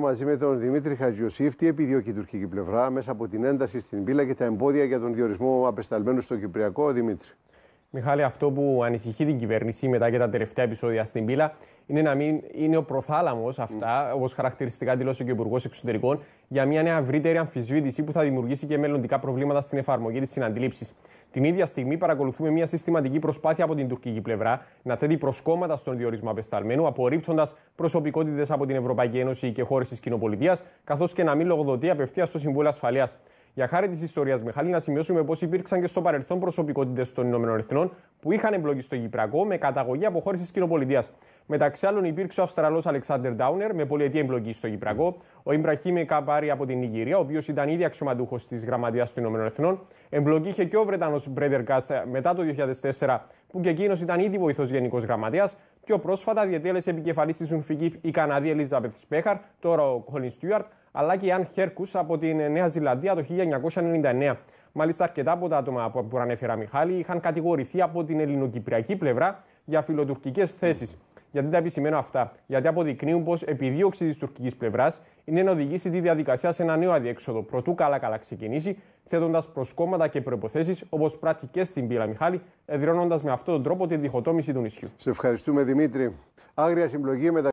Μαζί με τον Δημήτρη Χατζιοσύφτη, επιδιώκει η τουρκική πλευρά μέσα από την ένταση στην πύλα και τα εμπόδια για τον διορισμό απεσταλμένου στο Κυπριακό, Δημήτρη. Μιχάλη, αυτό που ανησυχεί την κυβέρνηση μετά και τα τελευταία επεισόδια στην πύλα είναι να μην είναι ο προθάλαμος αυτά, mm. όπως χαρακτηριστικά δηλώσει και ο Υπουργός Εξωτερικών, για μια νέα ευρύτερη αμφισβήτηση που θα δημιουργήσει και μελλοντικά προβλήματα στην εφαρμογή της συναντήληψη. Την ίδια στιγμή, παρακολουθούμε μια συστηματική προσπάθεια από την τουρκική πλευρά να θέτει προσκόμματα στον διορισμό απεσταλμένου, απορρίπτοντας προσωπικότητες από την Ευρωπαϊκή Ένωση και χώρες της Κοινοπολιτείας, καθώς και να μην λογοδοτεί απευθείας στο Συμβούλιο Ασφαλείας. Για χάρη της ιστορίας, Μιχάλη, να σημειώσουμε πως υπήρξαν και στο παρελθόν προσωπικότητες των ΗΠΑ που είχαν εμπλοκή στο Κυπριακό με καταγωγή από τη κοινοπολιτείας. Μεταξύ άλλων, υπήρξε ο Αυστραλός Αλεξάνδρ Ντάουνερ με πολυετή εμπλοκή στο Κυπριακό, ο Ιμπραχήμ Καπάρη από την Ιγυρία, ο οποίος ήταν ήδη αξιωματούχος της Γραμματείας των ΗΠΑ. Εμπλοκή είχε και ο Βρετανός Μπρέδερ Κάστρα μετά το 2004, που και εκείνος ήταν ήδη βοηθός Γενικός Γραμματέας. Πιο πρόσφατα διατέλεσε επικεφαλής της Ουνφική η Καναδία Ελίζα Σπέχαρ, τώρα ο Κολιν Στιούαρτ, αλλά και Ιαν Αν Χέρκους από την Νέα Ζηλανδία το 1999. Μάλιστα, αρκετά από τα άτομα που προανέφερα, Μιχάλη, είχαν κατηγορηθεί από την ελληνοκυπριακή πλευρά για φιλοτουρκικές θέσεις. Γιατί τα επισημαίνω αυτά, Γιατί αποδεικνύουν πως επιδίωξη της τουρκικής πλευράς είναι να οδηγήσει τη διαδικασία σε ένα νέο αδιέξοδο, προτού καλά-καλά ξεκινήσει, θέτοντας προσκόμματα και προποθέσει, όπω πράττει και στην πύλα Μιχάλη, εδραιώνοντας με αυτόν τον τρόπο τη διχοτόμηση του νησιού. Σε ευχαριστούμε, Δημήτρη. Άγρια συμπλοκή μεταξύ.